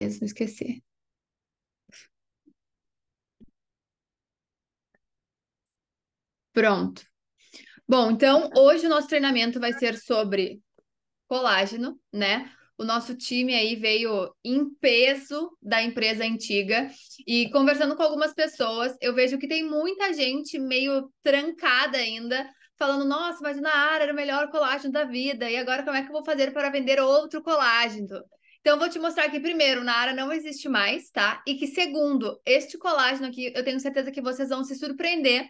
mesmo esquecer. Pronto. Bom, então hoje o nosso treinamento vai ser sobre colágeno, né? O nosso time aí veio em peso da empresa antiga e conversando com algumas pessoas, eu vejo que tem muita gente meio trancada ainda, falando: "Nossa, mas na área era o melhor colágeno da vida, e agora como é que eu vou fazer para vender outro colágeno?" Então, vou te mostrar que, primeiro, na não existe mais, tá? E que, segundo, este colágeno aqui, eu tenho certeza que vocês vão se surpreender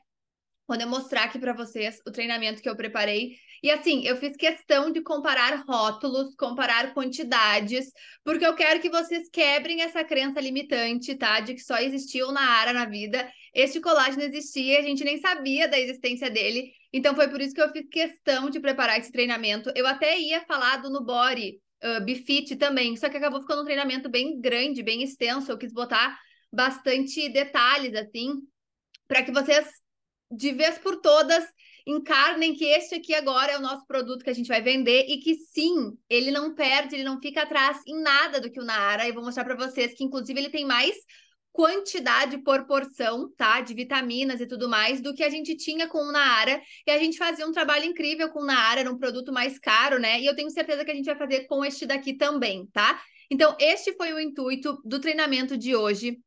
quando eu mostrar aqui para vocês o treinamento que eu preparei. E assim, eu fiz questão de comparar rótulos, comparar quantidades, porque eu quero que vocês quebrem essa crença limitante, tá? De que só existia o Naara na vida. Este colágeno existia, a gente nem sabia da existência dele. Então foi por isso que eu fiz questão de preparar esse treinamento. Eu até ia falar do Nubori, ah, Bifit também, só que acabou ficando um treinamento bem grande, bem extenso. Eu quis botar bastante detalhes, assim, para que vocês, de vez por todas, encarnem que este aqui agora é o nosso produto que a gente vai vender e que sim, ele não perde, ele não fica atrás em nada do que o Nara. E vou mostrar para vocês que, inclusive, ele tem mais quantidade por porção, tá? De vitaminas e tudo mais, do que a gente tinha com o Naara. E a gente fazia um trabalho incrível com o Naara, era um produto mais caro, né? E eu tenho certeza que a gente vai fazer com este daqui também, tá? Então, este foi o intuito do treinamento de hoje.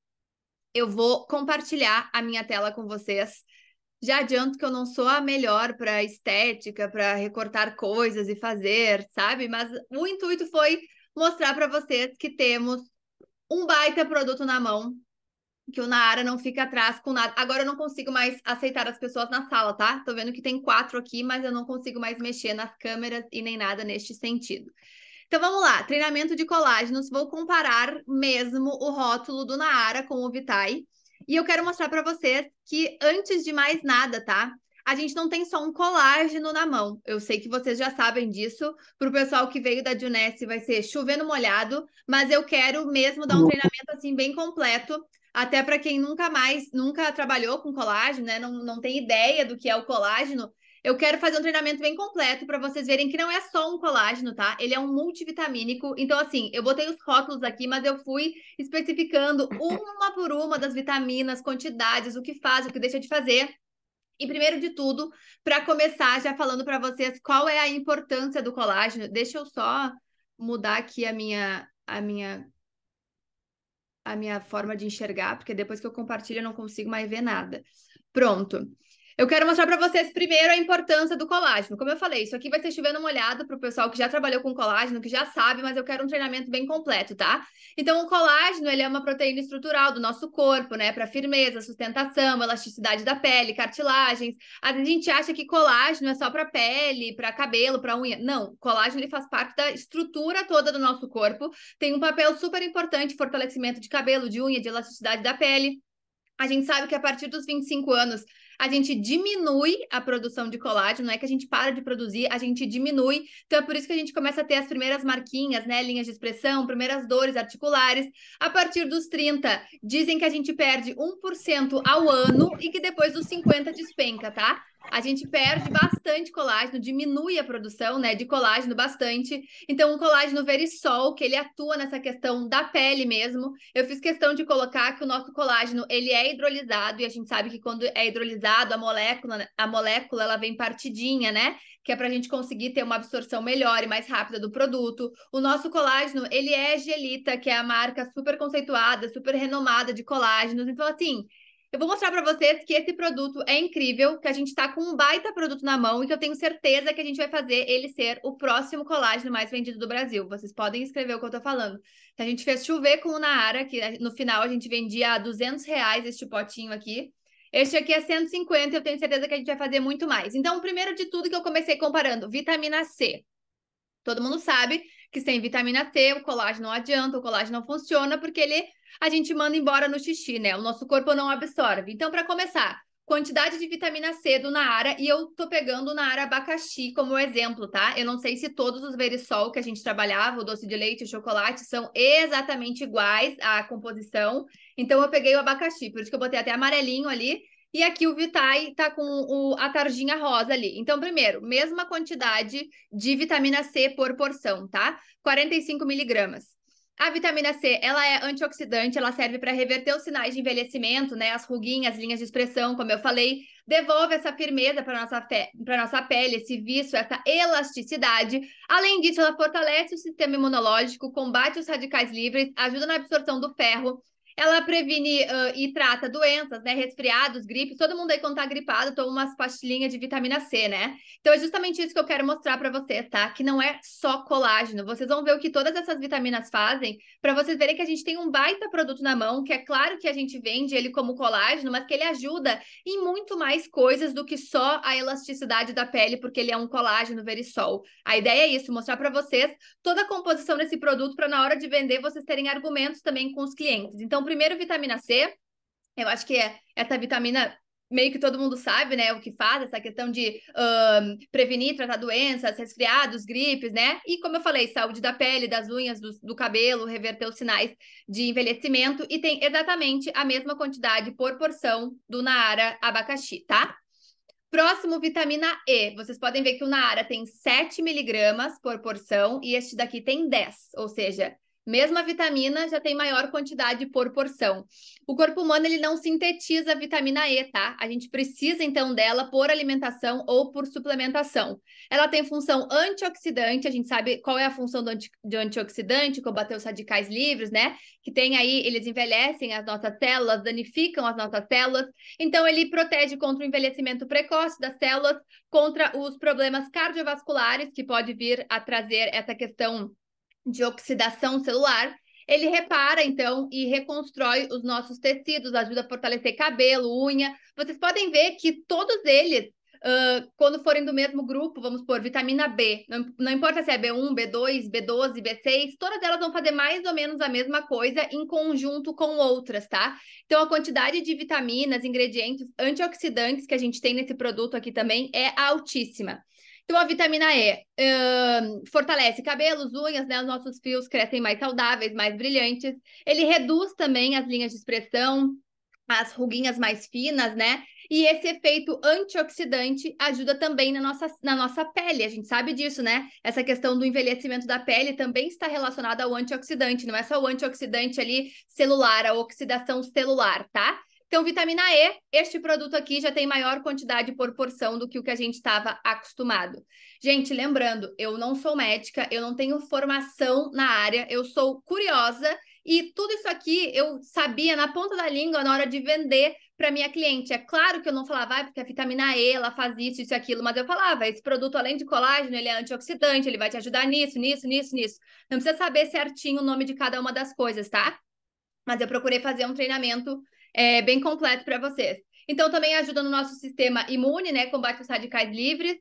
Eu vou compartilhar a minha tela com vocês. Já adianto que eu não sou a melhor para estética, para recortar coisas e fazer, sabe? Mas o intuito foi mostrar para vocês que temos um baita produto na mão que o Naara não fica atrás com nada. Agora eu não consigo mais aceitar as pessoas na sala, tá? Tô vendo que tem quatro aqui, mas eu não consigo mais mexer nas câmeras e nem nada neste sentido. Então vamos lá, treinamento de colágenos. Vou comparar mesmo o rótulo do Naara com o Vitae. E eu quero mostrar para vocês que antes de mais nada, tá? A gente não tem só um colágeno na mão. Eu sei que vocês já sabem disso. Para o pessoal que veio da Junesse vai ser chovendo molhado, mas eu quero mesmo dar um uhum. treinamento assim bem completo até para quem nunca mais, nunca trabalhou com colágeno, né? Não, não tem ideia do que é o colágeno. Eu quero fazer um treinamento bem completo para vocês verem que não é só um colágeno, tá? Ele é um multivitamínico. Então, assim, eu botei os rótulos aqui, mas eu fui especificando uma por uma das vitaminas, quantidades, o que faz, o que deixa de fazer. E primeiro de tudo, para começar já falando para vocês qual é a importância do colágeno. Deixa eu só mudar aqui a minha a minha a minha forma de enxergar, porque depois que eu compartilho eu não consigo mais ver nada. Pronto. Eu quero mostrar para vocês primeiro a importância do colágeno. Como eu falei, isso aqui vai ser chovendo olhada para o pessoal que já trabalhou com colágeno, que já sabe, mas eu quero um treinamento bem completo, tá? Então, o colágeno ele é uma proteína estrutural do nosso corpo, né? Para firmeza, sustentação, elasticidade da pele, cartilagens. a gente acha que colágeno é só para pele, para cabelo, para unha. Não, colágeno ele faz parte da estrutura toda do nosso corpo. Tem um papel super importante, fortalecimento de cabelo, de unha, de elasticidade da pele. A gente sabe que a partir dos 25 anos a gente diminui a produção de colágeno, não é que a gente para de produzir, a gente diminui. Então é por isso que a gente começa a ter as primeiras marquinhas, né, linhas de expressão, primeiras dores articulares. A partir dos 30, dizem que a gente perde 1% ao ano e que depois dos 50 despenca, tá? a gente perde bastante colágeno, diminui a produção né, de colágeno bastante. Então, o colágeno verisol, que ele atua nessa questão da pele mesmo, eu fiz questão de colocar que o nosso colágeno ele é hidrolisado, e a gente sabe que quando é hidrolisado, a molécula, a molécula ela vem partidinha, né? que é para a gente conseguir ter uma absorção melhor e mais rápida do produto. O nosso colágeno, ele é Gelita, que é a marca super conceituada, super renomada de colágenos. Então, assim, eu vou mostrar para vocês que esse produto é incrível, que a gente está com um baita produto na mão e que eu tenho certeza que a gente vai fazer ele ser o próximo colágeno mais vendido do Brasil. Vocês podem escrever o que eu estou falando. Então, a gente fez chover com o Naara, que né, no final a gente vendia a 200 reais este potinho aqui. Este aqui é 150 e eu tenho certeza que a gente vai fazer muito mais. Então, primeiro de tudo que eu comecei comparando, vitamina C. Todo mundo sabe que sem vitamina T, o colágeno não adianta, o colágeno não funciona, porque ele a gente manda embora no xixi, né? O nosso corpo não absorve. Então, para começar, quantidade de vitamina C do Naara, e eu tô pegando na Naara abacaxi como exemplo, tá? Eu não sei se todos os verisol que a gente trabalhava, o doce de leite, o chocolate, são exatamente iguais à composição. Então eu peguei o abacaxi, por isso que eu botei até amarelinho ali, e aqui o Vitae tá com o, a tarjinha rosa ali. Então, primeiro, mesma quantidade de vitamina C por porção, tá? 45 miligramas. A vitamina C, ela é antioxidante, ela serve para reverter os sinais de envelhecimento, né? As ruguinhas, as linhas de expressão, como eu falei, devolve essa firmeza para nossa para nossa pele, esse viço, essa elasticidade. Além disso, ela fortalece o sistema imunológico, combate os radicais livres, ajuda na absorção do ferro, ela previne uh, e trata doenças, né? Resfriados, gripes. Todo mundo aí, quando tá gripado, toma umas pastilhinhas de vitamina C, né? Então é justamente isso que eu quero mostrar para vocês, tá? Que não é só colágeno. Vocês vão ver o que todas essas vitaminas fazem, para vocês verem que a gente tem um baita produto na mão, que é claro que a gente vende ele como colágeno, mas que ele ajuda em muito mais coisas do que só a elasticidade da pele, porque ele é um colágeno verisol. A ideia é isso, mostrar para vocês toda a composição desse produto, para na hora de vender vocês terem argumentos também com os clientes. Então, então, primeiro, vitamina C. Eu acho que é essa vitamina meio que todo mundo sabe, né, o que faz, essa questão de um, prevenir, tratar doenças, resfriados, gripes, né? E como eu falei, saúde da pele, das unhas, do, do, cabelo, reverter os sinais de envelhecimento e tem exatamente a mesma quantidade por porção do Naara abacaxi, tá? Próximo, vitamina E. Vocês podem ver que o Naara tem 7 miligramas por porção e este daqui tem 10, ou seja, Mesma vitamina já tem maior quantidade por porção. O corpo humano ele não sintetiza vitamina E, tá? A gente precisa então dela por alimentação ou por suplementação. Ela tem função antioxidante, a gente sabe qual é a função do, anti do antioxidante, combater os radicais livres, né? Que tem aí, eles envelhecem as nossas células, danificam as nossas células. Então ele protege contra o envelhecimento precoce das células, contra os problemas cardiovasculares que pode vir a trazer essa questão de oxidação celular, ele repara, então, e reconstrói os nossos tecidos, ajuda a fortalecer cabelo, unha. Vocês podem ver que todos eles, uh, quando forem do mesmo grupo, vamos por vitamina B, não, não importa se é B1, B2, B12, B6, todas elas vão fazer mais ou menos a mesma coisa em conjunto com outras, tá? Então, a quantidade de vitaminas, ingredientes, antioxidantes que a gente tem nesse produto aqui também é altíssima. Então, a vitamina E fortalece cabelos, unhas, né? Os nossos fios crescem mais saudáveis, mais brilhantes. Ele reduz também as linhas de expressão, as ruguinhas mais finas, né? E esse efeito antioxidante ajuda também na nossa, na nossa pele, a gente sabe disso, né? Essa questão do envelhecimento da pele também está relacionada ao antioxidante, não é só o antioxidante ali celular, a oxidação celular, tá? Então, vitamina E, este produto aqui já tem maior quantidade por porção do que o que a gente estava acostumado. Gente, lembrando, eu não sou médica, eu não tenho formação na área, eu sou curiosa e tudo isso aqui eu sabia na ponta da língua na hora de vender para minha cliente. É claro que eu não falava, ah, porque a vitamina E, ela faz isso, isso, aquilo, mas eu falava, esse produto, além de colágeno, ele é antioxidante, ele vai te ajudar nisso, nisso, nisso, nisso. Não precisa saber certinho o nome de cada uma das coisas, tá? Mas eu procurei fazer um treinamento é, bem completo para vocês. Então, também ajuda no nosso sistema imune, né? Combate os radicais livres.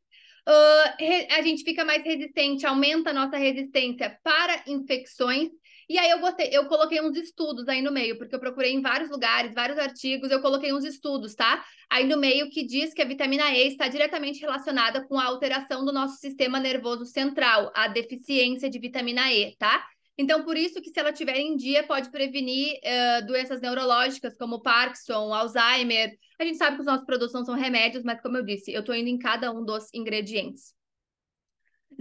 Uh, a gente fica mais resistente, aumenta a nossa resistência para infecções. E aí eu, botei, eu coloquei uns estudos aí no meio, porque eu procurei em vários lugares, vários artigos, eu coloquei uns estudos, tá? Aí no meio que diz que a vitamina E está diretamente relacionada com a alteração do nosso sistema nervoso central, a deficiência de vitamina E, tá? Então, por isso que se ela tiver em dia, pode prevenir uh, doenças neurológicas como Parkinson, Alzheimer. A gente sabe que os nossos produtos não são remédios, mas como eu disse, eu estou indo em cada um dos ingredientes.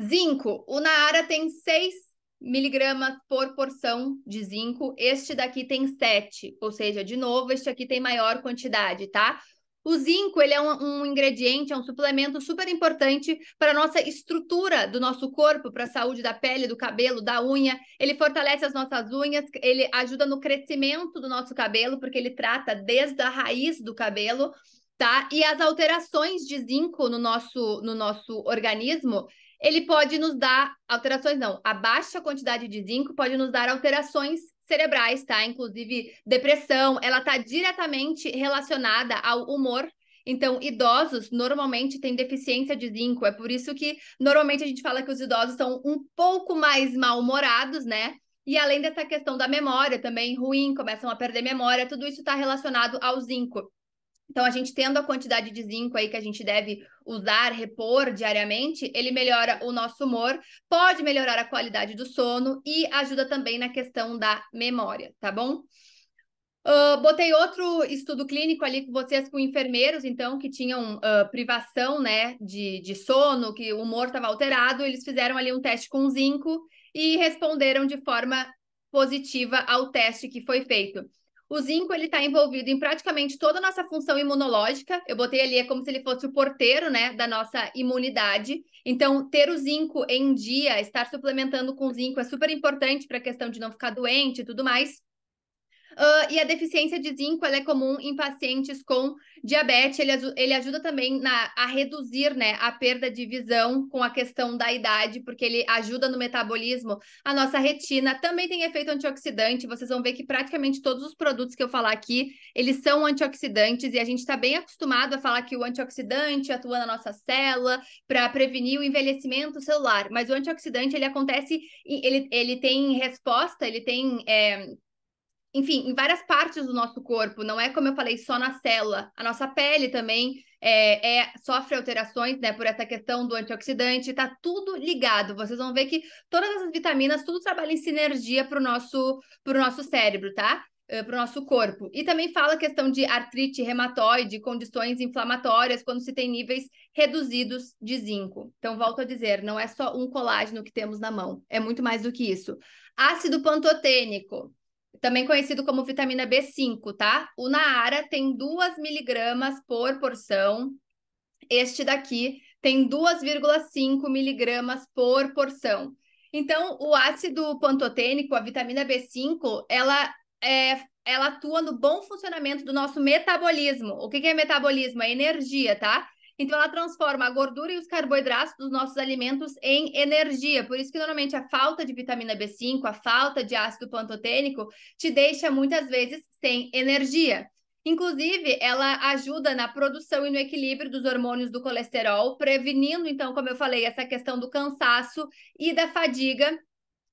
Zinco. O Naara tem 6 miligramas por porção de zinco. Este daqui tem 7, ou seja, de novo, este aqui tem maior quantidade, tá? O zinco ele é um, um ingrediente, é um suplemento super importante para a nossa estrutura do nosso corpo, para a saúde da pele, do cabelo, da unha. Ele fortalece as nossas unhas, ele ajuda no crescimento do nosso cabelo, porque ele trata desde a raiz do cabelo, tá? E as alterações de zinco no nosso, no nosso organismo, ele pode nos dar alterações, não, a baixa quantidade de zinco pode nos dar alterações cerebrais, tá? Inclusive depressão, ela está diretamente relacionada ao humor então, idosos normalmente têm deficiência de zinco, é por isso que normalmente a gente fala que os idosos são um pouco mais mal-humorados, né? E além dessa questão da memória também ruim, começam a perder memória, tudo isso está relacionado ao zinco. Então, a gente tendo a quantidade de zinco aí que a gente deve usar, repor diariamente, ele melhora o nosso humor, pode melhorar a qualidade do sono e ajuda também na questão da memória, tá bom? Uh, botei outro estudo clínico ali com vocês, com enfermeiros, então, que tinham uh, privação, né, de, de sono, que o humor estava alterado, eles fizeram ali um teste com zinco e responderam de forma positiva ao teste que foi feito. O zinco ele está envolvido em praticamente toda a nossa função imunológica. Eu botei ali é como se ele fosse o porteiro, né, da nossa imunidade. Então, ter o zinco em dia, estar suplementando com zinco é super importante para a questão de não ficar doente e tudo mais. Uh, e a deficiência de zinco é comum em pacientes com diabetes. Ele, ele ajuda também na, a reduzir né, a perda de visão com a questão da idade, porque ele ajuda no metabolismo. A nossa retina também tem efeito antioxidante. Vocês vão ver que praticamente todos os produtos que eu falar aqui, eles são antioxidantes. E a gente está bem acostumado a falar que o antioxidante atua na nossa célula para prevenir o envelhecimento celular. Mas o antioxidante, ele acontece, ele, ele tem resposta, ele tem... É, enfim, em várias partes do nosso corpo, não é como eu falei, só na célula. A nossa pele também é, é, sofre alterações, né, por essa questão do antioxidante, tá tudo ligado. Vocês vão ver que todas essas vitaminas, tudo trabalha em sinergia pro nosso, pro nosso cérebro, tá? Eh, para o nosso corpo. E também fala a questão de artrite reumatoide, condições inflamatórias, quando se tem níveis reduzidos de zinco. Então, volto a dizer, não é só um colágeno que temos na mão, é muito mais do que isso. Ácido pantotênico, também conhecido como vitamina B5, tá? O Naara tem 2 miligramas por porção. Este daqui tem 2,5 miligramas por porção. Então, o ácido pantotênico, a vitamina B5, ela, é, ela atua no bom funcionamento do nosso metabolismo. O que, que é metabolismo? É energia, tá? Então, ela transforma a gordura e os carboidratos dos nossos alimentos em energia. Por isso que normalmente a falta de vitamina B5, a falta de ácido pantotênico, te deixa muitas vezes sem energia. Inclusive, ela ajuda na produção e no equilíbrio dos hormônios do colesterol, prevenindo, então, como eu falei, essa questão do cansaço e da fadiga.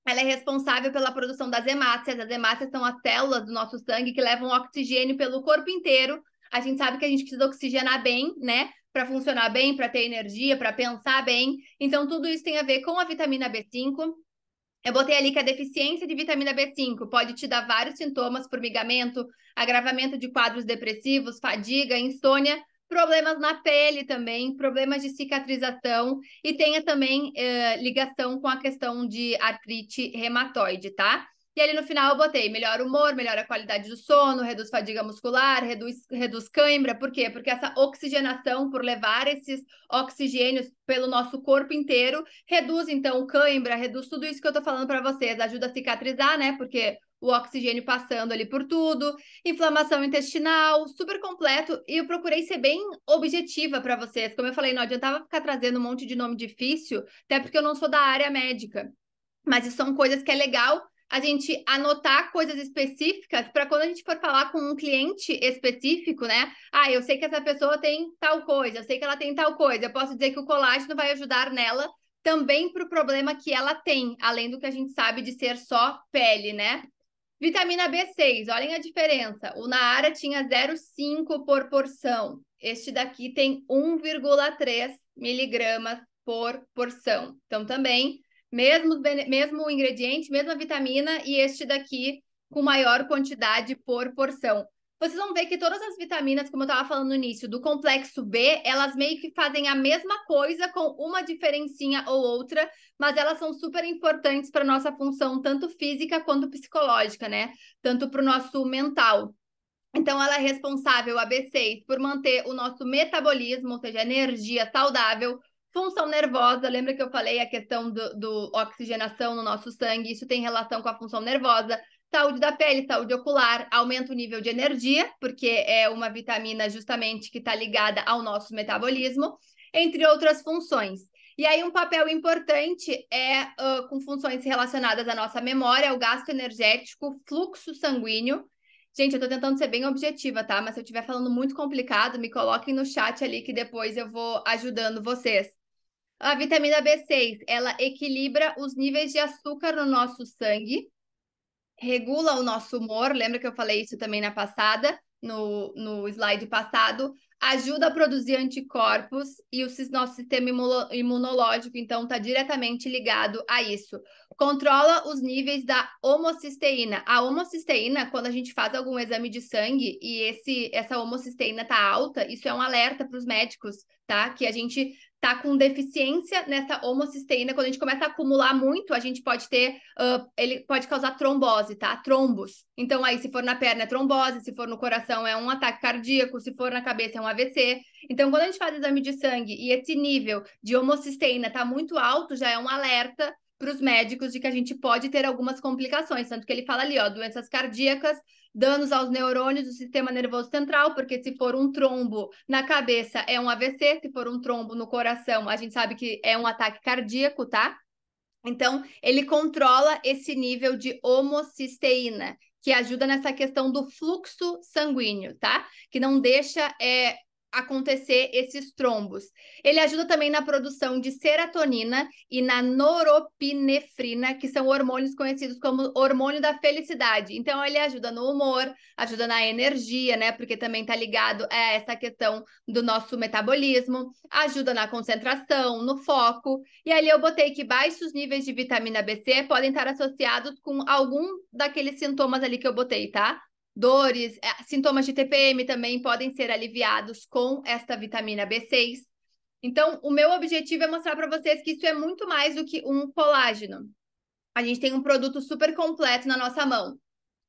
Ela é responsável pela produção das hemácias. As hemácias são as células do nosso sangue que levam oxigênio pelo corpo inteiro. A gente sabe que a gente precisa oxigenar bem, né? para funcionar bem, para ter energia, para pensar bem. Então, tudo isso tem a ver com a vitamina B5. Eu botei ali que a deficiência de vitamina B5 pode te dar vários sintomas, formigamento, agravamento de quadros depressivos, fadiga, insônia, problemas na pele também, problemas de cicatrização e tenha também eh, ligação com a questão de artrite reumatoide, tá? E ali no final eu botei melhor humor, melhora a qualidade do sono, reduz fadiga muscular, reduz, reduz cãibra. Por quê? Porque essa oxigenação, por levar esses oxigênios pelo nosso corpo inteiro, reduz então cãibra, reduz tudo isso que eu tô falando para vocês. Ajuda a cicatrizar, né? Porque o oxigênio passando ali por tudo, inflamação intestinal, super completo. E eu procurei ser bem objetiva para vocês. Como eu falei, não adiantava ficar trazendo um monte de nome difícil, até porque eu não sou da área médica. Mas isso são coisas que é legal a gente anotar coisas específicas para quando a gente for falar com um cliente específico, né? Ah, eu sei que essa pessoa tem tal coisa, eu sei que ela tem tal coisa. Eu posso dizer que o colágeno vai ajudar nela também para o problema que ela tem, além do que a gente sabe de ser só pele, né? Vitamina B6, olhem a diferença. O Naara tinha 0,5 por porção. Este daqui tem 1,3 miligramas por porção. Então, também mesmo, mesmo ingrediente, mesma vitamina, e este daqui com maior quantidade por porção. Vocês vão ver que todas as vitaminas, como eu estava falando no início, do complexo B, elas meio que fazem a mesma coisa com uma diferencinha ou outra, mas elas são super importantes para nossa função, tanto física quanto psicológica, né? Tanto para o nosso mental. Então, ela é responsável, a B6, por manter o nosso metabolismo, ou seja, energia saudável, Função nervosa, lembra que eu falei a questão do, do oxigenação no nosso sangue? Isso tem relação com a função nervosa. Saúde da pele, saúde ocular, aumenta o nível de energia, porque é uma vitamina justamente que está ligada ao nosso metabolismo, entre outras funções. E aí, um papel importante é uh, com funções relacionadas à nossa memória, o gasto energético, fluxo sanguíneo, Gente, eu tô tentando ser bem objetiva, tá? Mas se eu estiver falando muito complicado, me coloquem no chat ali que depois eu vou ajudando vocês. A vitamina B6, ela equilibra os níveis de açúcar no nosso sangue, regula o nosso humor, lembra que eu falei isso também na passada, no, no slide passado, ajuda a produzir anticorpos e o nosso sistema imunológico, então, está diretamente ligado a isso. Controla os níveis da homocisteína. A homocisteína, quando a gente faz algum exame de sangue e esse, essa homocisteína está alta, isso é um alerta para os médicos, tá? Que a gente tá com deficiência nessa homocisteína, quando a gente começa a acumular muito, a gente pode ter, uh, ele pode causar trombose, tá? Trombos. Então, aí, se for na perna, é trombose, se for no coração, é um ataque cardíaco, se for na cabeça, é um AVC. Então, quando a gente faz exame de sangue e esse nível de homocisteína tá muito alto, já é um alerta para os médicos de que a gente pode ter algumas complicações, tanto que ele fala ali, ó, doenças cardíacas, danos aos neurônios do sistema nervoso central, porque se for um trombo na cabeça é um AVC, se for um trombo no coração, a gente sabe que é um ataque cardíaco, tá? Então, ele controla esse nível de homocisteína, que ajuda nessa questão do fluxo sanguíneo, tá? Que não deixa é, acontecer esses trombos. Ele ajuda também na produção de serotonina e na noropinefrina, que são hormônios conhecidos como hormônio da felicidade. Então ele ajuda no humor, ajuda na energia, né? Porque também tá ligado a essa questão do nosso metabolismo, ajuda na concentração, no foco. E ali eu botei que baixos níveis de vitamina BC podem estar associados com algum daqueles sintomas ali que eu botei, tá? dores, é, sintomas de TPM também podem ser aliviados com esta vitamina B6. Então, o meu objetivo é mostrar para vocês que isso é muito mais do que um colágeno. A gente tem um produto super completo na nossa mão.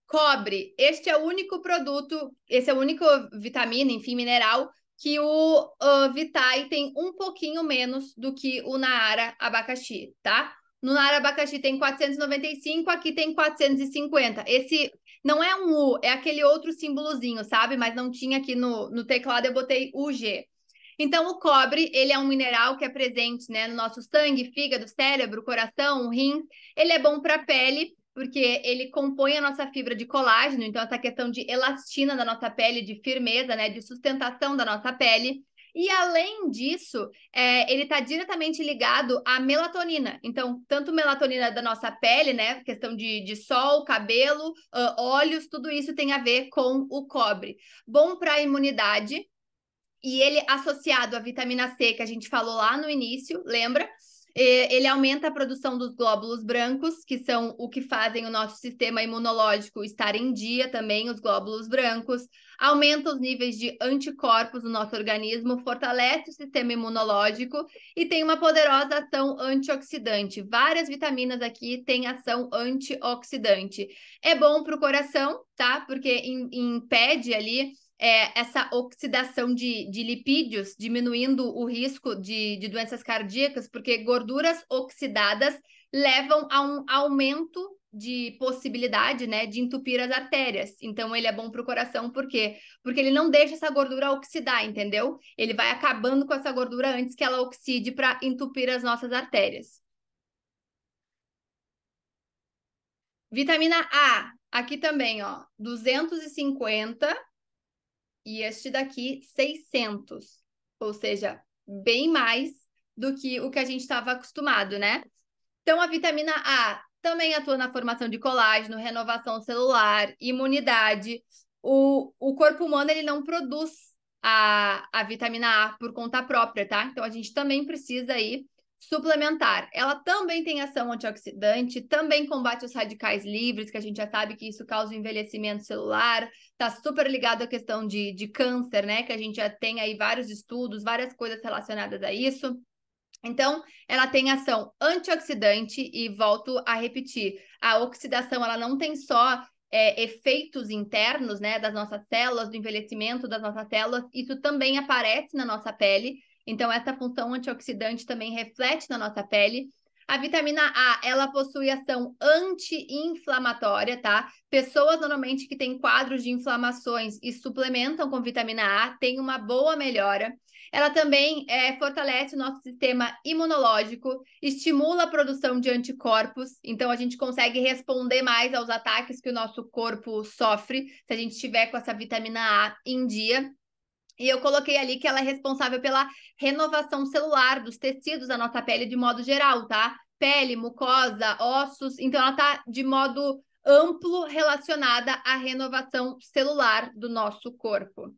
Cobre, este é o único produto, esse é o único vitamina, enfim, mineral, que o uh, Vitae tem um pouquinho menos do que o Naara abacaxi, tá? No Naara abacaxi tem 495, aqui tem 450. Esse não é um U, é aquele outro símbolozinho, sabe? Mas não tinha aqui no, no teclado, eu botei UG. Então, o cobre, ele é um mineral que é presente né, no nosso sangue, fígado, cérebro, coração, rim. Ele é bom para a pele, porque ele compõe a nossa fibra de colágeno, então essa questão de elastina da nossa pele, de firmeza, né, de sustentação da nossa pele. E além disso, é, ele está diretamente ligado à melatonina. Então, tanto melatonina da nossa pele, né? Questão de, de sol, cabelo, uh, olhos, tudo isso tem a ver com o cobre. Bom para a imunidade. E ele associado à vitamina C, que a gente falou lá no início, lembra? É, ele aumenta a produção dos glóbulos brancos, que são o que fazem o nosso sistema imunológico estar em dia também, os glóbulos brancos, aumenta os níveis de anticorpos no nosso organismo, fortalece o sistema imunológico e tem uma poderosa ação antioxidante. Várias vitaminas aqui têm ação antioxidante. É bom para o coração, tá? Porque impede ali é, essa oxidação de, de lipídios, diminuindo o risco de, de doenças cardíacas, porque gorduras oxidadas levam a um aumento de possibilidade, né, de entupir as artérias. Então ele é bom para o coração por quê? Porque ele não deixa essa gordura oxidar, entendeu? Ele vai acabando com essa gordura antes que ela oxide para entupir as nossas artérias. Vitamina A, aqui também, ó, 250 e este daqui 600, ou seja, bem mais do que o que a gente estava acostumado, né? Então, a vitamina A também atua na formação de colágeno, renovação celular, imunidade. O, o corpo humano ele não produz a, a vitamina A por conta própria, tá? Então, a gente também precisa aí Suplementar. Ela também tem ação antioxidante, também combate os radicais livres, que a gente já sabe que isso causa envelhecimento celular, tá super ligado à questão de, de câncer, né? Que a gente já tem aí vários estudos, várias coisas relacionadas a isso. Então, ela tem ação antioxidante e volto a repetir, a oxidação ela não tem só é, efeitos internos, né, das nossas células, do envelhecimento das nossas células, isso também aparece na nossa pele, então, essa função antioxidante também reflete na nossa pele. A vitamina A, ela possui ação anti-inflamatória, tá? Pessoas normalmente que têm quadros de inflamações e suplementam com vitamina A têm uma boa melhora. Ela também é, fortalece o nosso sistema imunológico, estimula a produção de anticorpos, então a gente consegue responder mais aos ataques que o nosso corpo sofre se a gente tiver com essa vitamina A em dia. E eu coloquei ali que ela é responsável pela renovação celular dos tecidos da nossa pele de modo geral, tá? Pele, mucosa, ossos. Então, ela está de modo amplo relacionada à renovação celular do nosso corpo.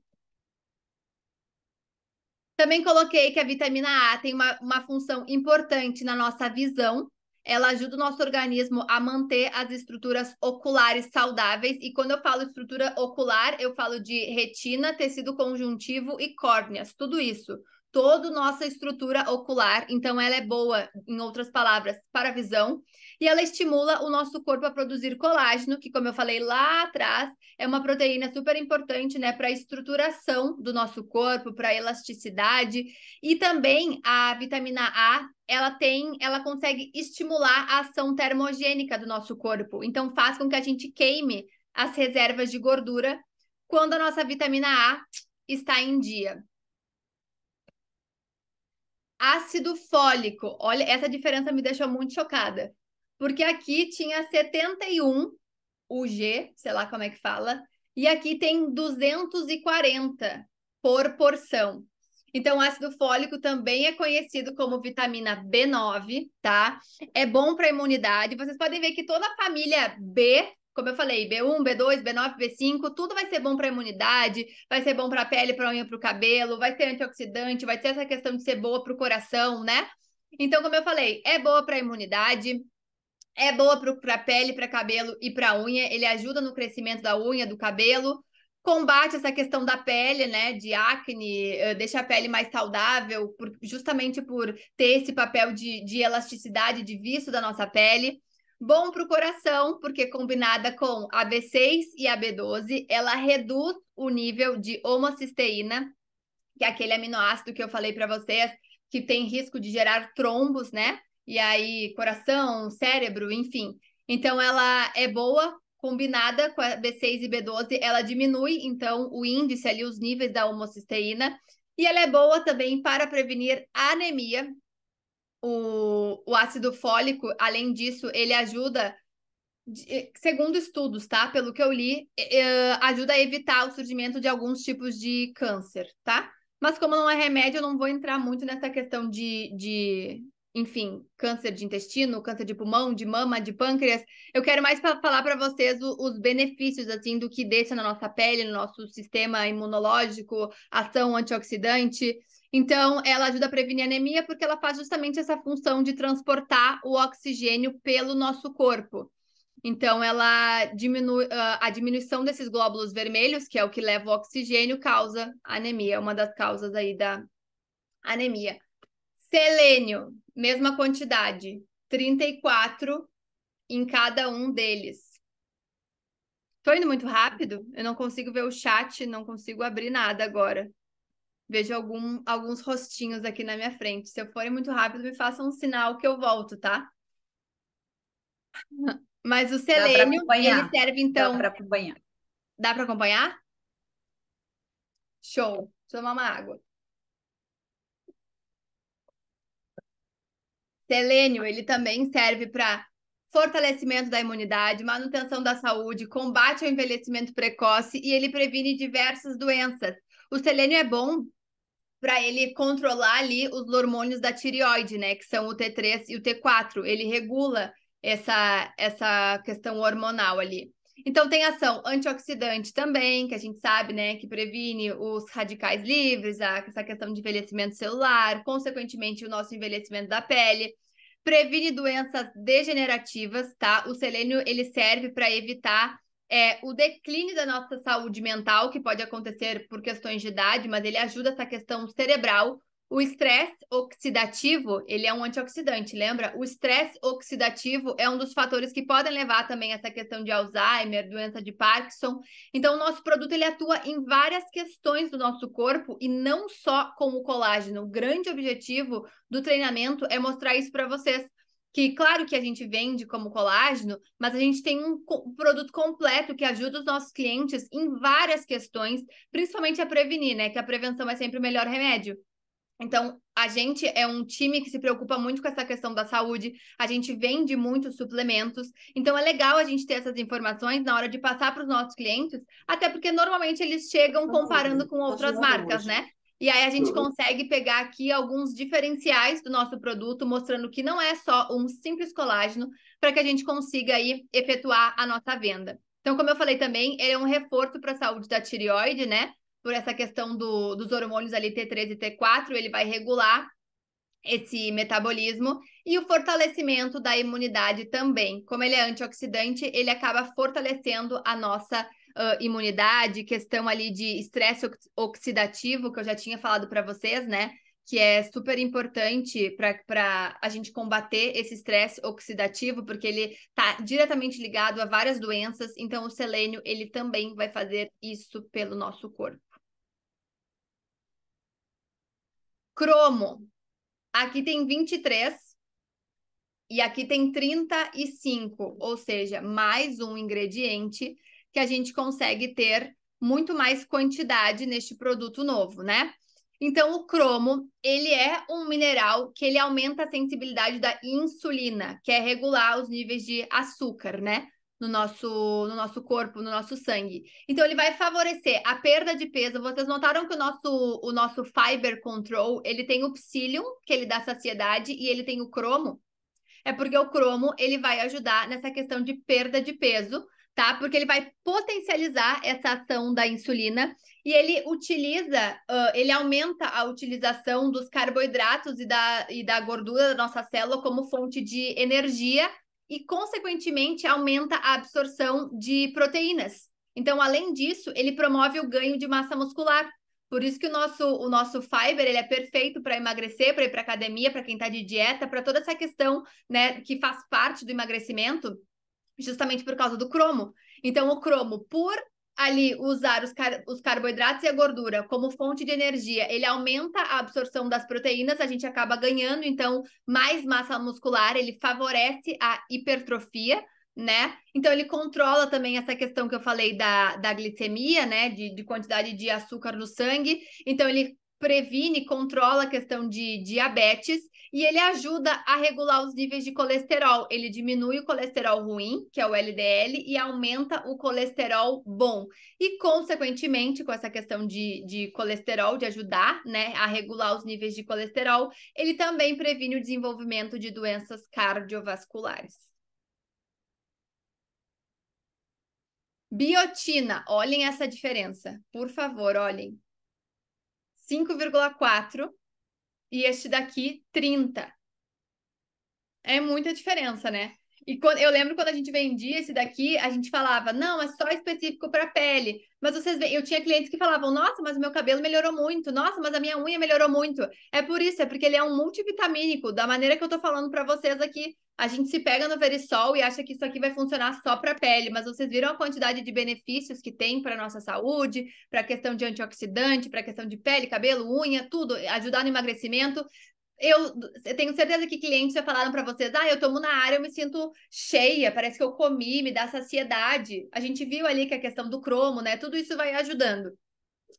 Também coloquei que a vitamina A tem uma, uma função importante na nossa visão, ela ajuda o nosso organismo a manter as estruturas oculares saudáveis. E quando eu falo estrutura ocular, eu falo de retina, tecido conjuntivo e córneas, tudo isso. Toda nossa estrutura ocular, então ela é boa, em outras palavras, para a visão e ela estimula o nosso corpo a produzir colágeno, que, como eu falei lá atrás, é uma proteína super importante né, para a estruturação do nosso corpo, para a elasticidade. E também a vitamina A ela tem, ela consegue estimular a ação termogênica do nosso corpo. Então faz com que a gente queime as reservas de gordura quando a nossa vitamina A está em dia. Ácido fólico. Olha, essa diferença me deixou muito chocada. Porque aqui tinha 71 UG, sei lá como é que fala, e aqui tem 240 por porção. Então, ácido fólico também é conhecido como vitamina B9, tá? É bom para a imunidade. Vocês podem ver que toda a família B, como eu falei, B1, B2, B9, B5, tudo vai ser bom para a imunidade, vai ser bom para a pele, para a unha, para o cabelo, vai ser antioxidante, vai ter essa questão de ser boa para o coração, né? Então, como eu falei, é boa para a imunidade, é boa para pele, para cabelo e para unha. Ele ajuda no crescimento da unha, do cabelo, combate essa questão da pele, né, de acne, eh, deixa a pele mais saudável, por, justamente por ter esse papel de, de elasticidade, de viço da nossa pele. Bom para o coração, porque combinada com a B6 e a B12, ela reduz o nível de homocisteína, que é aquele aminoácido que eu falei para vocês, que tem risco de gerar trombos, né? e aí coração, cérebro, enfim. Então ela é boa combinada com a B6 e B12, ela diminui então o índice ali os níveis da homocisteína e ela é boa também para prevenir anemia. O, o ácido fólico, além disso, ele ajuda eh, segundo estudos, tá? Pelo que eu li, eh, eh, ajuda a evitar o surgimento de alguns tipos de câncer, tá? Mas como não é remédio, eu não vou entrar muito nessa questão de, de, enfim, câncer de intestino, câncer de pulmão, de mama, de pâncreas. Eu quero mais falar para vocês o, os benefícios assim do que deixa na nossa pele, no nosso sistema imunológico, ação antioxidante. Então, ela ajuda a prevenir anemia porque ela faz justamente essa função de transportar o oxigênio pelo nosso corpo. Então, ela diminui ah, a diminuição desses glóbulos vermelhos, que é o que leva o oxigênio, causa anemia, é uma das causas aí da anemia. Selênio, mesma quantidade, 34 em cada um deles. Estou indo muito rápido? Eu não consigo ver o chat, não consigo abrir nada agora. Vejo algum, alguns rostinhos aqui na minha frente. Se eu for muito rápido, me façam um sinal que eu volto, tá? Mas o selênio, ele serve então... Dá para acompanhar. Dá para acompanhar? Show. Deixa eu tomar uma água. Selênio, ele também serve para fortalecimento da imunidade, manutenção da saúde, combate ao envelhecimento precoce e ele previne diversas doenças. O selênio é bom para ele controlar ali os hormônios da tireoide, né, que são o T3 e o T4. Ele regula essa essa questão hormonal ali. Então tem ação antioxidante também, que a gente sabe, né, que previne os radicais livres, a, essa questão de envelhecimento celular, consequentemente o nosso envelhecimento da pele. Previne doenças degenerativas, tá? O selênio ele serve para evitar é, o declínio da nossa saúde mental, que pode acontecer por questões de idade, mas ele ajuda essa questão cerebral, o estresse oxidativo, ele é um antioxidante, lembra? O estresse oxidativo é um dos fatores que podem levar também a essa questão de Alzheimer, doença de Parkinson. Então, o nosso produto ele atua em várias questões do nosso corpo e não só com o colágeno. O grande objetivo do treinamento é mostrar isso para vocês que claro que a gente vende como colágeno, mas a gente tem um produto completo que ajuda os nossos clientes em várias questões, principalmente a prevenir, né? Que a prevenção é sempre o melhor remédio. Então, a gente é um time que se preocupa muito com essa questão da saúde, a gente vende muitos suplementos, então é legal a gente ter essas informações na hora de passar para os nossos clientes, até porque normalmente eles chegam comparando com tá outras marcas, né? E aí a gente uhum. consegue pegar aqui alguns diferenciais do nosso produto, mostrando que não é só um simples colágeno, para que a gente consiga aí efetuar a nossa venda. Então, como eu falei também, ele é um reforço para a saúde da tireoide, né? por essa questão do, dos hormônios ali T3 e T4, ele vai regular esse metabolismo e o fortalecimento da imunidade também. Como ele é antioxidante, ele acaba fortalecendo a nossa uh, imunidade, questão ali de estresse oxidativo, que eu já tinha falado para vocês, né? Que é super importante para a gente combater esse estresse oxidativo, porque ele está diretamente ligado a várias doenças. Então, o selênio, ele também vai fazer isso pelo nosso corpo. Cromo. Aqui tem 23 e aqui tem 35, ou seja, mais um ingrediente que a gente consegue ter muito mais quantidade neste produto novo, né? Então, o cromo, ele é um mineral que ele aumenta a sensibilidade da insulina, que é regular os níveis de açúcar, né? no nosso, no nosso corpo, no nosso sangue. Então, ele vai favorecer a perda de peso. Vocês notaram que o nosso, o nosso fiber control, ele tem o psyllium, que ele dá saciedade, e ele tem o cromo? É porque o cromo, ele vai ajudar nessa questão de perda de peso, tá? Porque ele vai potencializar essa ação da insulina e ele utiliza, uh, ele aumenta a utilização dos carboidratos e da, e da gordura da nossa célula como fonte de energia e, consequentemente, aumenta a absorção de proteínas. Então, além disso, ele promove o ganho de massa muscular. Por isso que o nosso, o nosso fiber ele é perfeito para emagrecer, para ir para academia, para quem está de dieta, para toda essa questão né, que faz parte do emagrecimento, justamente por causa do cromo. Então, o cromo, por ali usar os, car os carboidratos e a gordura como fonte de energia, ele aumenta a absorção das proteínas, a gente acaba ganhando, então, mais massa muscular, ele favorece a hipertrofia, né? Então, ele controla também essa questão que eu falei da, da glicemia, né? De, de quantidade de açúcar no sangue. Então, ele previne, controla a questão de diabetes e ele ajuda a regular os níveis de colesterol. Ele diminui o colesterol ruim, que é o LDL, e aumenta o colesterol bom. E, consequentemente, com essa questão de, de colesterol, de ajudar né, a regular os níveis de colesterol, ele também previne o desenvolvimento de doenças cardiovasculares. Biotina, olhem essa diferença, por favor, olhem. 5,4 e este daqui 30. É muita diferença, né? E quando, eu lembro quando a gente vendia esse daqui, a gente falava, não, é só específico para pele. Mas vocês veem, eu tinha clientes que falavam, nossa, mas o meu cabelo melhorou muito, nossa, mas a minha unha melhorou muito. É por isso, é porque ele é um multivitamínico, da maneira que eu tô falando para vocês aqui. A gente se pega no verisol e acha que isso aqui vai funcionar só para pele, mas vocês viram a quantidade de benefícios que tem para nossa saúde, para a questão de antioxidante, para a questão de pele, cabelo, unha, tudo, ajudar no emagrecimento eu, eu tenho certeza que clientes já falaram para vocês: ah, eu tomo na área, eu me sinto cheia, parece que eu comi, me dá saciedade. A gente viu ali que a questão do cromo, né? Tudo isso vai ajudando.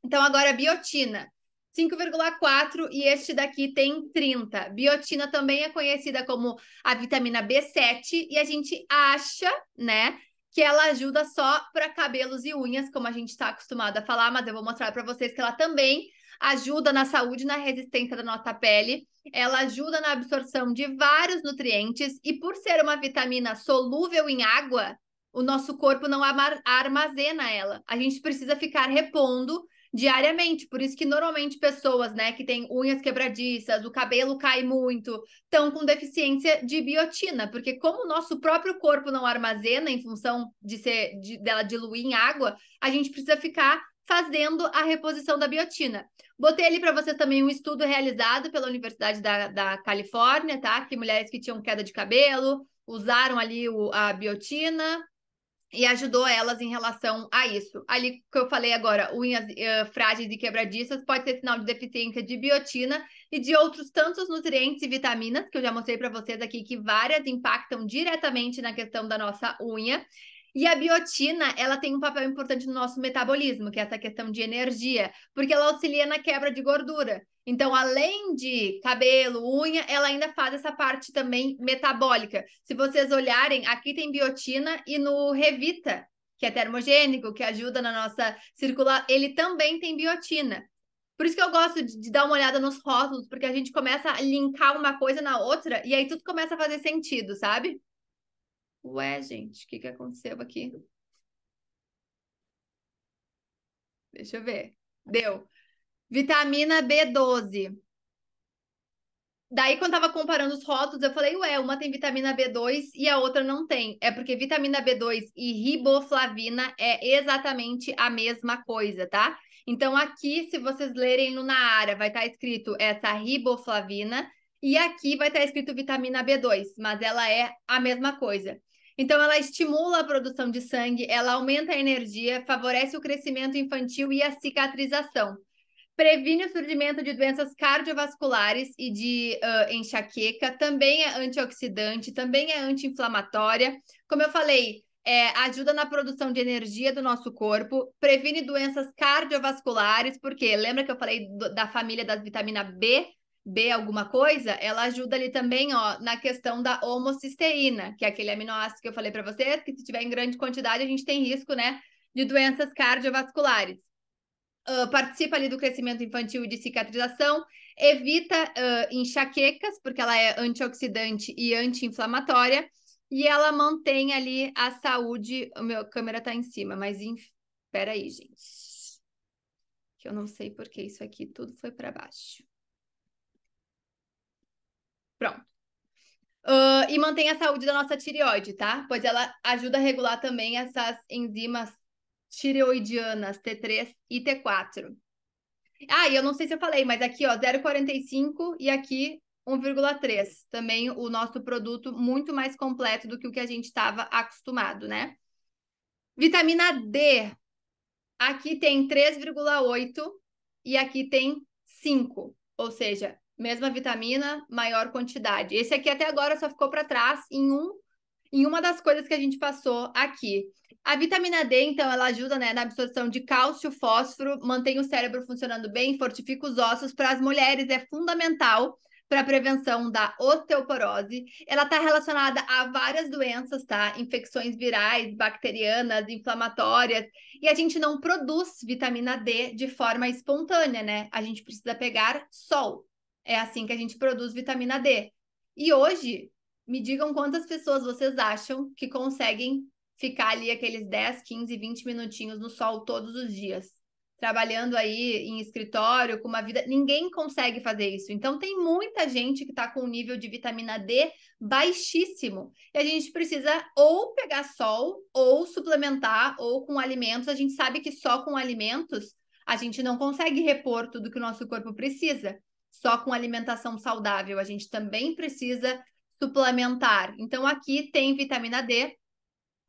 Então, agora, a biotina. 5,4 e este daqui tem 30. Biotina também é conhecida como a vitamina B7 e a gente acha, né, que ela ajuda só para cabelos e unhas, como a gente está acostumado a falar, mas eu vou mostrar para vocês que ela também ajuda na saúde, na resistência da nossa pele, ela ajuda na absorção de vários nutrientes e por ser uma vitamina solúvel em água, o nosso corpo não armazena ela. A gente precisa ficar repondo diariamente. Por isso que normalmente pessoas, né, que têm unhas quebradiças, o cabelo cai muito, estão com deficiência de biotina, porque como o nosso próprio corpo não armazena em função de ser de, dela diluir em água, a gente precisa ficar fazendo a reposição da biotina. Botei ali para vocês também um estudo realizado pela Universidade da, da Califórnia, tá? Que mulheres que tinham queda de cabelo usaram ali o, a biotina e ajudou elas em relação a isso. Ali que eu falei agora, unhas uh, frágeis e quebradiças pode ser sinal de deficiência de biotina e de outros tantos nutrientes e vitaminas que eu já mostrei para vocês aqui que várias impactam diretamente na questão da nossa unha. E a biotina, ela tem um papel importante no nosso metabolismo, que é essa questão de energia, porque ela auxilia na quebra de gordura. Então, além de cabelo, unha, ela ainda faz essa parte também metabólica. Se vocês olharem, aqui tem biotina e no Revita, que é termogênico, que ajuda na nossa circular, ele também tem biotina. Por isso que eu gosto de, de, dar uma olhada nos rótulos, porque a gente começa a linkar uma coisa na outra e aí tudo começa a fazer sentido, sabe? Ué, gente, o que, que aconteceu aqui? Deixa eu ver. Deu. Vitamina B12. Daí, quando tava comparando os rótulos, eu falei, ué, uma tem vitamina B2 e a outra não tem. É porque vitamina B2 e riboflavina é exatamente a mesma coisa, tá? Então, aqui, se vocês lerem no área, vai estar tá escrito essa riboflavina e aqui vai estar tá escrito vitamina B2, mas ela é a mesma coisa. Então, ela estimula a produção de sangue, ela aumenta a energia, favorece o crescimento infantil e a cicatrização, previne o surgimento de doenças cardiovasculares e de uh, enxaqueca, também é antioxidante, também é anti-inflamatória. Como eu falei, é, ajuda na produção de energia do nosso corpo, previne doenças cardiovasculares, porque lembra que eu falei do, da família das vitamina B? B alguma coisa, ela ajuda ali também, ó, na questão da homocisteína, que é aquele aminoácido que eu falei para vocês, que se tiver em grande quantidade, a gente tem risco, né, de doenças cardiovasculares. Uh, participa ali do crescimento infantil e de cicatrização, evita uh, enxaquecas, porque ela é antioxidante e anti-inflamatória, e ela mantém ali a saúde. O meu a câmera tá em cima, mas inf... aí gente. Que eu não sei porque isso aqui tudo foi para baixo. Pronto. Uh, e mantém a saúde da nossa tireoide, tá? Pois ela ajuda a regular também essas enzimas tireoidianas T3 e T4. Ah, e eu não sei se eu falei, mas aqui, ó, 0,45 e aqui 1,3. Também o nosso produto muito mais completo do que o que a gente estava acostumado, né? Vitamina D. Aqui tem 3,8 e aqui tem 5. Ou seja, mesma vitamina, maior quantidade. Esse aqui até agora só ficou para trás em um em uma das coisas que a gente passou aqui. A vitamina D, então, ela ajuda né, na absorção de cálcio, fósforo, mantém o cérebro funcionando bem, fortifica os ossos. Para as mulheres é fundamental para a prevenção da osteoporose. Ela está relacionada a várias doenças, tá? Infecções virais, bacterianas, inflamatórias. E a gente não produz vitamina D de forma espontânea, né? A gente precisa pegar sol. É assim que a gente produz vitamina D. E hoje, me digam quantas pessoas vocês acham que conseguem ficar ali aqueles 10, 15, 20 minutinhos no sol todos os dias. Trabalhando aí em escritório, com uma vida. Ninguém consegue fazer isso. Então, tem muita gente que está com um nível de vitamina D baixíssimo. E a gente precisa ou pegar sol, ou suplementar, ou com alimentos. A gente sabe que só com alimentos a gente não consegue repor tudo que o nosso corpo precisa só com alimentação saudável, a gente também precisa suplementar. Então, aqui tem vitamina D,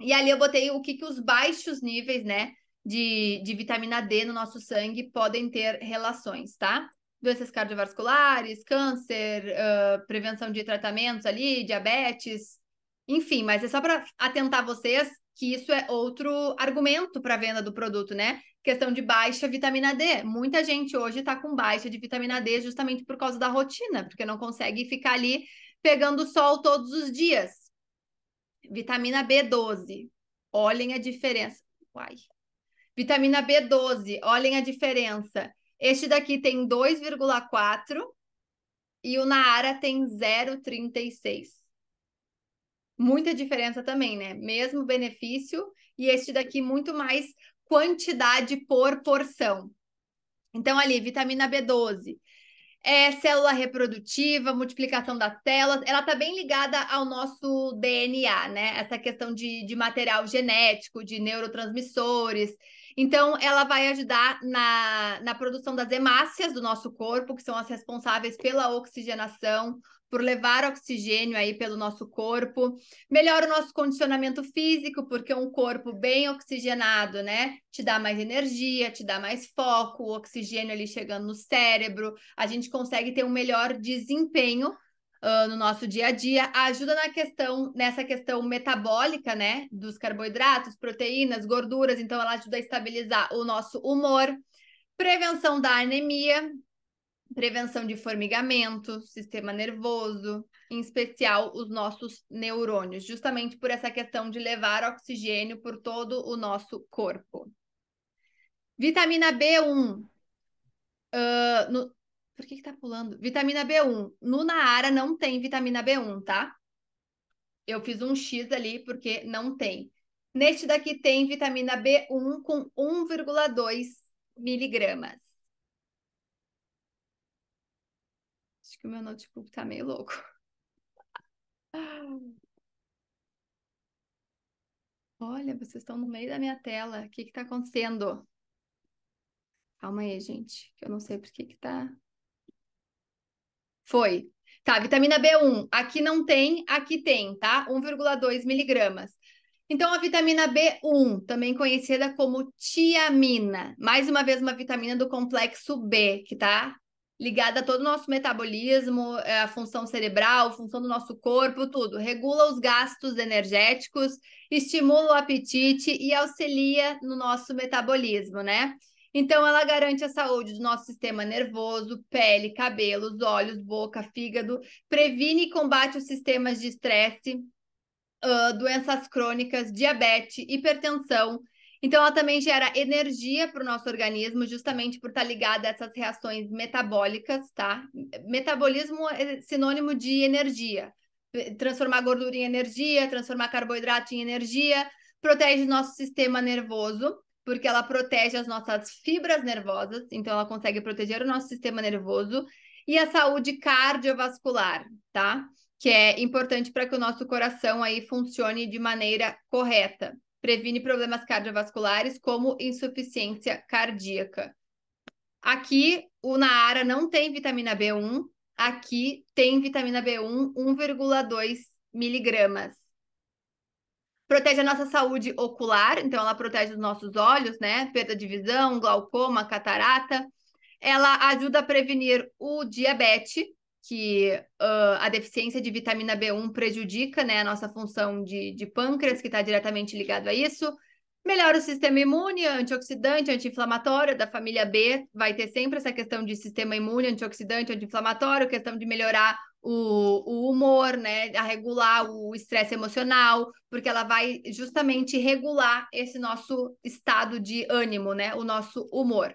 e ali eu botei o que, que os baixos níveis, né, de, de vitamina D no nosso sangue podem ter relações, tá? Doenças cardiovasculares, câncer, uh, prevenção de tratamentos ali, diabetes, enfim, mas é só para atentar vocês que isso é outro argumento para a venda do produto, né? questão de baixa vitamina D. Muita gente hoje está com baixa de vitamina D justamente por causa da rotina, porque não consegue ficar ali pegando sol todos os dias. Vitamina B12. Olhem a diferença. Uai. Vitamina B12, olhem a diferença. Este daqui tem 2,4 e o Naara tem 0,36. Muita diferença também, né? Mesmo benefício e este daqui muito mais quantidade por porção. Então, ali, vitamina B12, é, célula reprodutiva, multiplicação das células, ela está bem ligada ao nosso DNA, né? Essa questão de, de material genético, de neurotransmissores. Então, ela vai ajudar na, na produção das hemácias do nosso corpo, que são as responsáveis pela oxigenação, por levar oxigênio aí pelo nosso corpo, melhora o nosso condicionamento físico, porque um corpo bem oxigenado, né, te dá mais energia, te dá mais foco, o oxigênio ali chegando no cérebro, a gente consegue ter um melhor desempenho uh, no nosso dia a dia, ajuda na questão nessa questão metabólica, né, dos carboidratos, proteínas, gorduras, então ela ajuda a estabilizar o nosso humor, prevenção da anemia, prevenção de formigamento, sistema nervoso, em especial os nossos neurônios, justamente por essa questão de levar oxigênio por todo o nosso corpo. Vitamina B1. Uh, ah, no... Por que, que tá pulando? Vitamina B1. No Naara não tem vitamina B1, tá? Eu fiz um X ali porque não tem. Neste daqui tem vitamina B1 com 1,2 miligramas. Acho que o meu notebook tá meio louco. Olha, vocês estão no meio da minha tela. O que que tá acontecendo? Calma aí, gente, que eu não sei por que que tá. Foi. Tá, vitamina B1. Aqui não tem, aqui tem, tá? 1,2 miligramas. Então, a vitamina B1, também conhecida como tiamina, mais uma vez uma vitamina do complexo B, que tá ligada a todo o nosso metabolismo, é, a função cerebral, a função do nosso corpo, tudo. Regula os gastos energéticos, estimula o apetite e auxilia no nosso metabolismo, né? Então, ela garante a saúde do nosso sistema nervoso, pele, cabelos, olhos, boca, fígado, previne e combate os sistemas de estresse, uh, doenças crônicas, diabetes, hipertensão, então, ela também gera energia para o nosso organismo, justamente por estar tá ligada a essas reações metabólicas, tá? Metabolismo é sinônimo de energia. Transformar gordura em energia, transformar carboidrato em energia, protege nosso sistema nervoso, porque ela protege as nossas fibras nervosas, então ela consegue proteger o nosso sistema nervoso e a saúde cardiovascular, tá? Que é importante para que o nosso coração aí funcione de maneira correta previne problemas cardiovasculares como insuficiência cardíaca. Aqui, o Naara não tem vitamina B1, aqui tem vitamina B1 1,2 miligramas. Protege a nossa saúde ocular, então ela protege os nossos olhos, né? Perda de visão, glaucoma, catarata. Ela ajuda a prevenir o diabetes, que uh, a deficiência de vitamina B1 prejudica né, a nossa função de, de pâncreas, que está diretamente ligado a isso. Melhora o sistema imune, antioxidante, anti-inflamatório, da família B, vai ter sempre essa questão de sistema imune, antioxidante, anti-inflamatório, questão de melhorar o, o humor, né, a regular o estresse emocional, porque ela vai justamente regular esse nosso estado de ânimo, né, o nosso humor.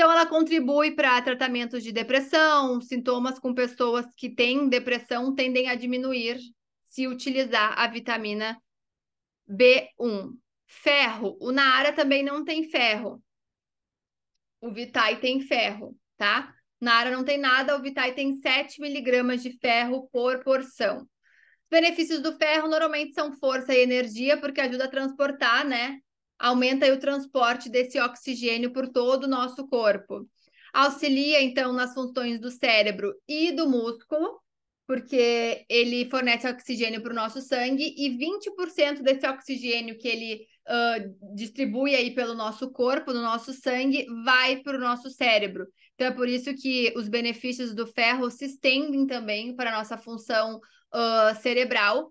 Então, ela contribui para tratamentos de depressão, sintomas com pessoas que têm depressão tendem a diminuir se utilizar a vitamina B1. Ferro, o Naara também não tem ferro. O Vitae tem ferro, tá? Naara não tem nada, o Vitae tem 7 miligramas de ferro por porção. Os benefícios do ferro normalmente são força e energia, porque ajuda a transportar, né? aumenta o transporte desse oxigênio por todo o nosso corpo. Auxilia, então, nas funções do cérebro e do músculo, porque ele fornece oxigênio para o nosso sangue e 20% desse oxigênio que ele uh, distribui aí pelo nosso corpo, no nosso sangue, vai para o nosso cérebro. Então, é por isso que os benefícios do ferro se estendem também para a nossa função uh, cerebral,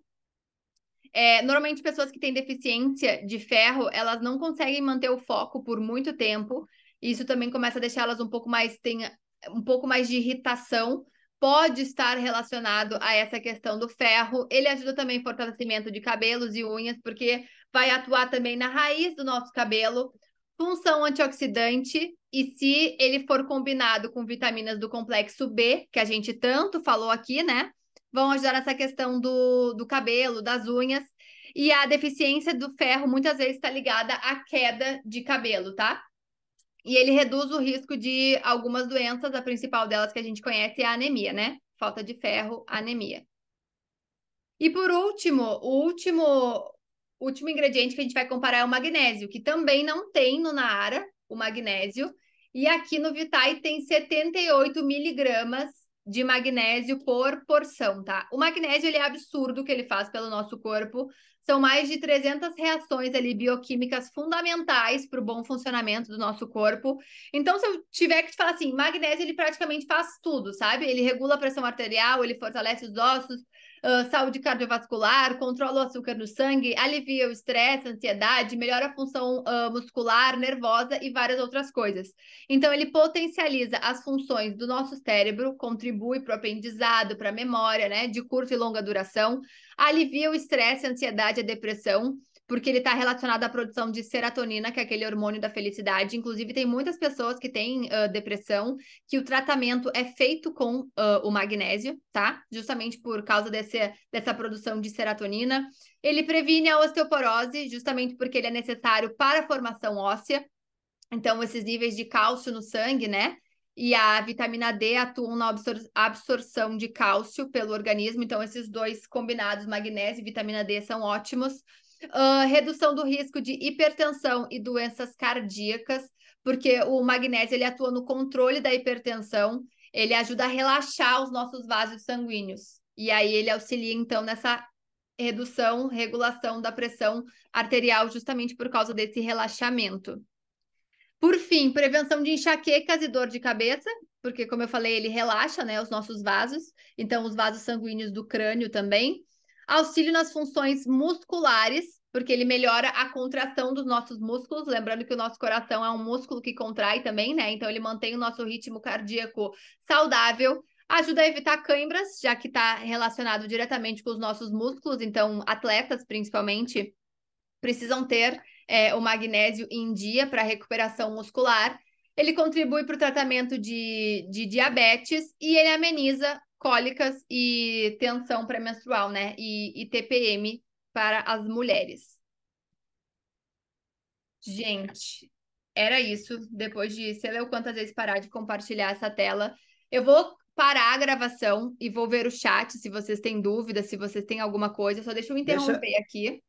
é, normalmente, pessoas que têm deficiência de ferro, elas não conseguem manter o foco por muito tempo. Isso também começa a deixar elas um pouco mais, tem um pouco mais de irritação. Pode estar relacionado a essa questão do ferro. Ele ajuda também em fortalecimento de cabelos e unhas, porque vai atuar também na raiz do nosso cabelo. Função antioxidante, e se ele for combinado com vitaminas do complexo B, que a gente tanto falou aqui, né? vão ajudar nessa questão do, do cabelo, das unhas. E a deficiência do ferro muitas vezes está ligada à queda de cabelo, tá? E ele reduz o risco de algumas doenças, a principal delas que a gente conhece é a anemia, né? Falta de ferro, anemia. E por último, o último, último ingrediente que a gente vai comparar é o magnésio, que também não tem no Naara, o magnésio. E aqui no Vitae tem 78 miligramas de magnésio por porção, tá? O magnésio ele é absurdo o que ele faz pelo nosso corpo. São mais de 300 reações ali bioquímicas fundamentais para o bom funcionamento do nosso corpo. Então, se eu tiver que te falar assim, magnésio ele praticamente faz tudo, sabe? Ele regula a pressão arterial, ele fortalece os ossos, ah, saúde cardiovascular, controla o açúcar no sangue, alivia o estresse, ansiedade, melhora a função uh, muscular, nervosa e várias outras coisas. Então, ele potencializa as funções do nosso cérebro, contribui para o aprendizado, para a memória, né, de curta e longa duração, alivia o estresse, a ansiedade e a depressão porque ele está relacionado à produção de serotonina, que é aquele hormônio da felicidade. Inclusive, tem muitas pessoas que têm uh, depressão que o tratamento é feito com uh, o magnésio, tá? Justamente por causa desse, dessa produção de serotonina. Ele previne a osteoporose, justamente porque ele é necessário para a formação óssea. Então, esses níveis de cálcio no sangue, né? e a vitamina D atuam na absor absorção de cálcio pelo organismo. Então, esses dois combinados, magnésio e vitamina D, são ótimos. Ah, redução do risco de hipertensão e doenças cardíacas, porque o magnésio ele atua no controle da hipertensão, ele ajuda a relaxar os nossos vasos sanguíneos. E aí ele auxilia, então, nessa redução, regulação da pressão arterial, justamente por causa desse relaxamento. Por fim, prevenção de enxaquecas e dor de cabeça, porque, como eu falei, ele relaxa né, os nossos vasos, então os vasos sanguíneos do crânio também. Auxílio nas funções musculares, porque ele melhora a contração dos nossos músculos. Lembrando que o nosso coração é um músculo que contrai também, né? Então ele mantém o nosso ritmo cardíaco saudável. Ajuda a evitar câimbras, já que está relacionado diretamente com os nossos músculos. Então, atletas, principalmente, precisam ter é, o magnésio em dia para recuperação muscular. Ele contribui para o tratamento de, de diabetes e ele ameniza cólicas e tensão pré-menstrual, né? E, e TPM para as mulheres. Gente, era isso. Depois de sei lá quantas vezes parar de compartilhar essa tela, eu vou parar a gravação e vou ver o chat se vocês têm dúvidas, se vocês têm alguma coisa. Só deixa eu interromper deixa... aqui.